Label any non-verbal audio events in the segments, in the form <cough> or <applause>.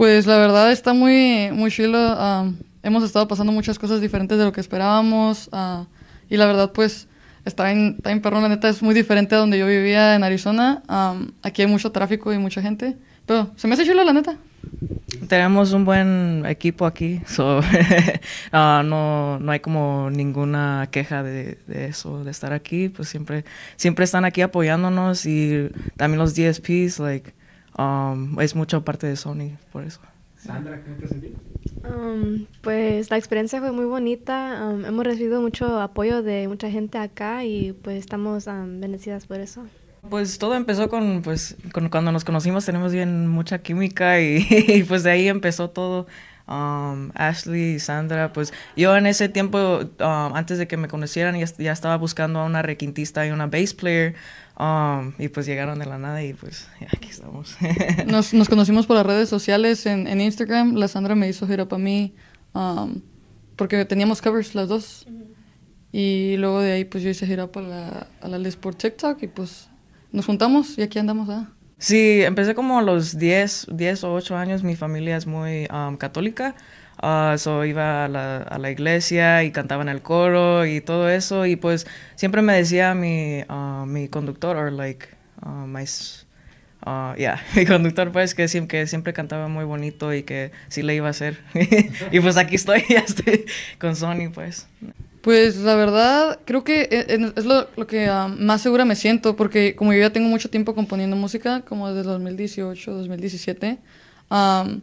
Pues la verdad está muy, muy chilo. hemos estado pasando muchas cosas diferentes de lo que esperábamos. Ah, y la verdad, pues está en, está en la neta es muy diferente a donde yo vivía en Arizona. aquí hay mucho tráfico y mucha gente. Pero se me hace chilo, la neta. Tenemos un buen equipo aquí, <laughs> ah, no, no, hay como ninguna queja de, eso, de estar aquí, pues siempre, siempre están aquí apoyándonos y también los DSPs, like, Um, es mucho parte de Sony, por eso. Sandra, ¿qué te sentís? Um, pues la experiencia fue muy bonita. Um, hemos recibido mucho apoyo de mucha gente acá y pues estamos bendecidas por eso. Pues todo empezó con, pues, cuando nos conocimos tenemos bien mucha química y, <laughs> pues de ahí empezó todo. Ashley y Sandra, pues yo en ese tiempo, antes de que me conocieran, ya, estaba buscando a una requintista y una bass player, Um, y pues llegaron de la nada y pues aquí estamos. <laughs> nos, conocimos por las redes sociales en, en Instagram. La Sandra me hizo hit up a mí um, porque teníamos covers las dos. Y luego de ahí pues yo hice hit up a la, a por TikTok y pues nos juntamos y aquí andamos. Sí, empecé como a los 10, 10 o 8 años. Mi familia es muy um, católica. Uh, ah, so iba a la, a la, iglesia y cantaba en el coro y todo eso. Y pues siempre me decía mi, ah, mi conductor, o like, ah, my, <laughs> mi conductor, pues que siempre, cantaba muy bonito y que sí le iba a hacer. <laughs> y pues aquí estoy, <laughs> ya estoy con Sony, pues. Pues la verdad, creo que eh, es lo, lo que más segura me siento, porque como yo ya tengo mucho tiempo componiendo música, como desde 2018, 2017, um,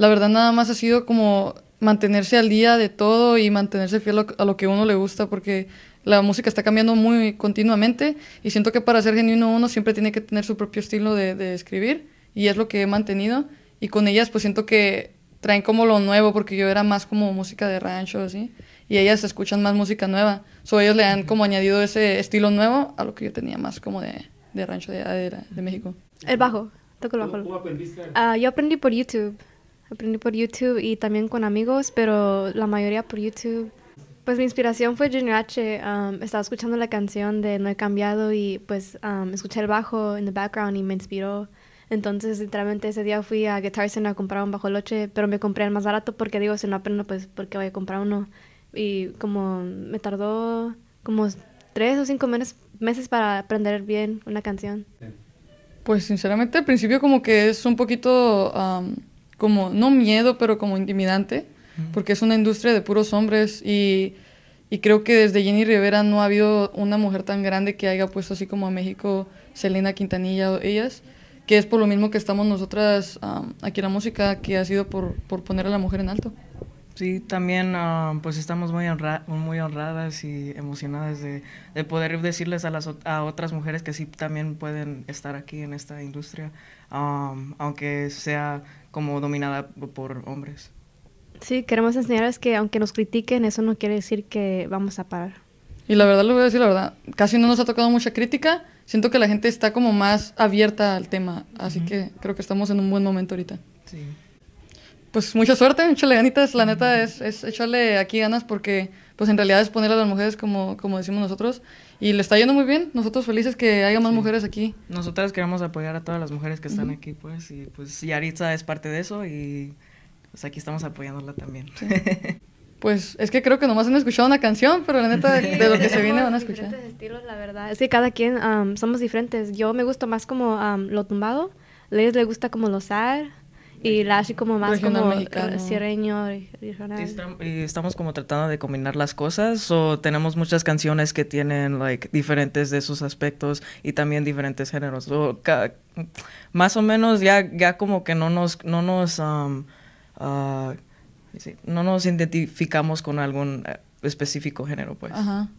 la verdad nada más ha sido como mantenerse al día de todo y mantenerse fiel a lo que uno le gusta, porque la música está cambiando muy continuamente y siento que para ser genuino uno siempre tiene que tener su propio estilo de, escribir y es lo que he mantenido. Y con ellas pues siento que traen como lo nuevo, porque yo era más como música de rancho, así, y ellas escuchan más música nueva. So, ellos le han como añadido ese estilo nuevo a lo que yo tenía más como de, de rancho de, de, México. El bajo, toco el bajo. ¿Cómo aprendiste? Ah, yo aprendí por YouTube. Aprendí por YouTube y también con amigos, pero la mayoría por YouTube. Pues mi inspiración fue Junior H. Um, estaba escuchando la canción de No he cambiado y pues um, escuché el bajo en el background y me inspiró. Entonces, literalmente ese día fui a Guitar Center a comprar un bajo loche, pero me compré el más barato porque digo, si no aprendo, pues porque voy a comprar uno. Y como me tardó como tres o cinco meses, meses para aprender bien una canción. Pues sinceramente al principio como que es un poquito... Um, como, no miedo, pero como intimidante, porque es una industria de puros hombres y, y creo que desde Jenny Rivera no ha habido una mujer tan grande que haya puesto así como a México, Selena Quintanilla o ellas, que es por lo mismo que estamos nosotras aquí en la música, que ha sido por, por poner a la mujer en alto. Sí, también pues estamos muy, muy honradas y emocionadas de, de poder decirles a, las, a otras mujeres que sí también pueden estar aquí en esta industria, aunque sea como dominada por hombres. Sí, queremos enseñarles que aunque nos critiquen, eso no quiere decir que vamos a parar. Y la verdad, lo voy a decir la verdad, casi no nos ha tocado mucha crítica. Siento que la gente está como más abierta al tema, así que creo que estamos en un buen momento ahorita. Sí pues mucha suerte, échale ganitas, la neta es, es echarle aquí ganas porque pues en realidad es poner a las mujeres como, como decimos nosotros y le está yendo muy bien, nosotros felices que haya más mujeres aquí. Nosotras queremos apoyar a todas las mujeres que están aquí pues y pues es parte de eso y pues aquí estamos apoyándola también. Pues es que creo que nomás han escuchado una canción, pero la neta de, lo que se viene van a escuchar. Diferentes estilos, la verdad. Es que cada quien somos diferentes. Yo me gusta más como lo tumbado, Leyes le gusta como lo zar, y la así como más como eh, Y eh, estamos como tratando de combinar las cosas o tenemos muchas canciones que tienen like diferentes de esos aspectos y también diferentes géneros. más o menos ya ya como que no nos no nos um, ah, no nos identificamos con algún eh, específico género, pues.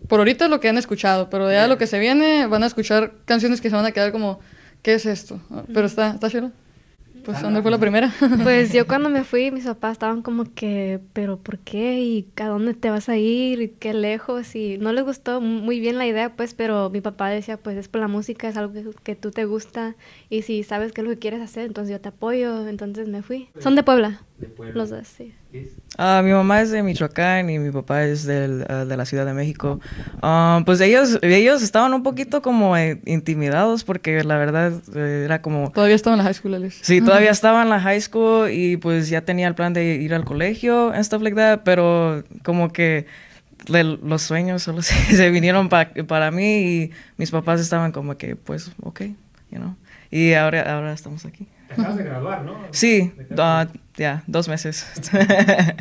Por ahorita es lo que han escuchado, pero ya lo que se viene van a escuchar canciones que se van a quedar como ¿qué es esto? Ah, pero está está chido. Pues, ah, ¿dónde fue la primera? <laughs> Pues yo cuando me fui, mis papás estaban como que, ¿pero por qué? ¿Y a dónde te vas a ir? ¿Y qué lejos? Y no les gustó muy bien la idea, pues, pero mi papá decía, pues es por la música, es algo que, que tú te gusta. Y si sabes qué es lo que quieres hacer, entonces yo te apoyo. Entonces me fui. Son de Puebla. Los dos, sí. Ah, mi mamá es de Michoacán y mi papá es del, ah, de la Ciudad de México. Ah, pues ellos, ellos estaban un poquito como eh, intimidados porque la verdad eh, era como... Todavía estaban en la high school, Alex. Sí, todavía estaban estaba en la high school y pues ya tenía el plan de ir al colegio and stuff like that, pero como que los sueños solo <laughs> se, vinieron para para mí y mis papás estaban como que pues ok, you know. Y ahora, ahora estamos aquí. acabas de graduar, ¿no? Sí, ya, dos meses.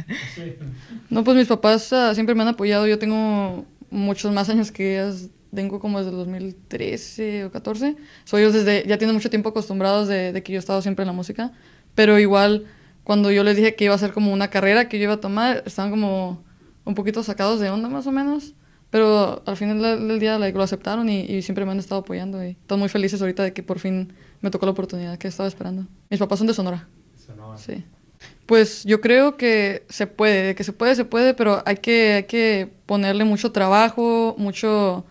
<laughs> no, pues mis papás ah, siempre me han apoyado. Yo tengo muchos más años que ellas. Tengo como desde 2013 o 14. Soy ellos desde, ya tienen mucho tiempo acostumbrados de, que yo he estado siempre en la música. Pero igual, cuando yo les dije que iba a ser como una carrera que yo iba a tomar, estaban como un poquito sacados de onda más o menos. Pero al final del día lo aceptaron y, siempre me han estado apoyando. Y están muy felices ahorita de que por fin me tocó la oportunidad que estaba esperando. Mis papás son de Sonora. Sonora. Sí. Pues yo creo que se puede, que se puede, se puede, pero hay que, hay que ponerle mucho trabajo, mucho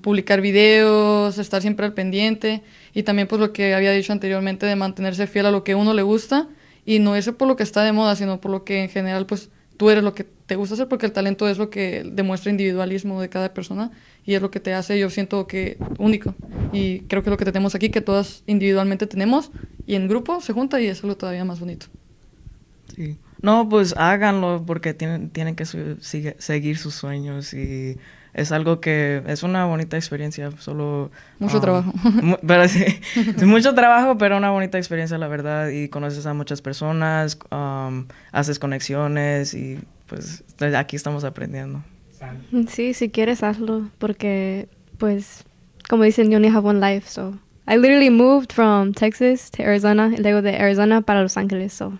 publicar videos, estar siempre al pendiente y también pues lo que había dicho anteriormente de mantenerse fiel a lo que uno le gusta y no eso por lo que está de moda, sino por lo que en general pues tú eres lo que te gusta hacer porque el talento es lo que demuestra individualismo de cada persona y es lo que te hace, yo siento que único. Y creo que lo que tenemos aquí, que todas individualmente tenemos y en grupo se junta y eso es lo todavía más bonito. No, pues háganlo porque tienen, tienen que seguir sus sueños y es algo que es una bonita experiencia, solo... Mucho um, trabajo. <laughs> pero sí, <laughs> mucho trabajo, pero una bonita experiencia, la verdad, y conoces a muchas personas, um, haces conexiones y pues aquí estamos aprendiendo. Sí, si quieres hazlo, porque pues, como dicen, yo only have one life, so... I literally moved from Texas to Arizona, y luego de Arizona para Los Ángeles, so...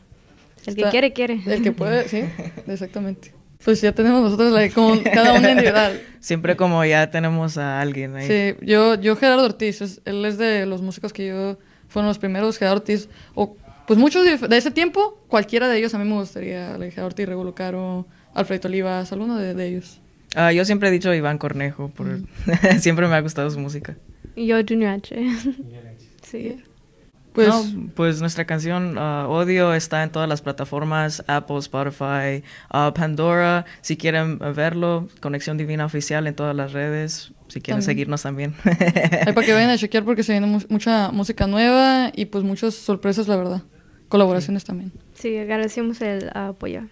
El que quiere, quiere. El que puede, sí, <laughs> exactamente. Pues ya tenemos nosotros la, como cada uno individual. <laughs> Siempre como ya tenemos a alguien ahí. Sí, yo, yo Gerardo Ortiz, él es de los músicos que yo, fueron los primeros, Gerardo Ortiz, o pues muchos de, ese tiempo, cualquiera de ellos a mí me gustaría, Gerardo Ortiz, Regulo Caro, Alfredo Olivas, alguno de, de ellos. Ah, yo siempre he dicho Iván Cornejo, por, mm. <laughs> siempre me ha gustado su música. Y yo Junior H. sí. Pues, pues nuestra canción uh, Odio está en todas las plataformas, Apple, Spotify, uh, Pandora. Si quieren verlo, Conexión Divina Oficial en todas las redes. Si quieren seguirnos también. Hay para que vayan a chequear porque se viene mucha música nueva y pues muchas sorpresas, la verdad. Colaboraciones también. Sí, agradecemos el apoyo.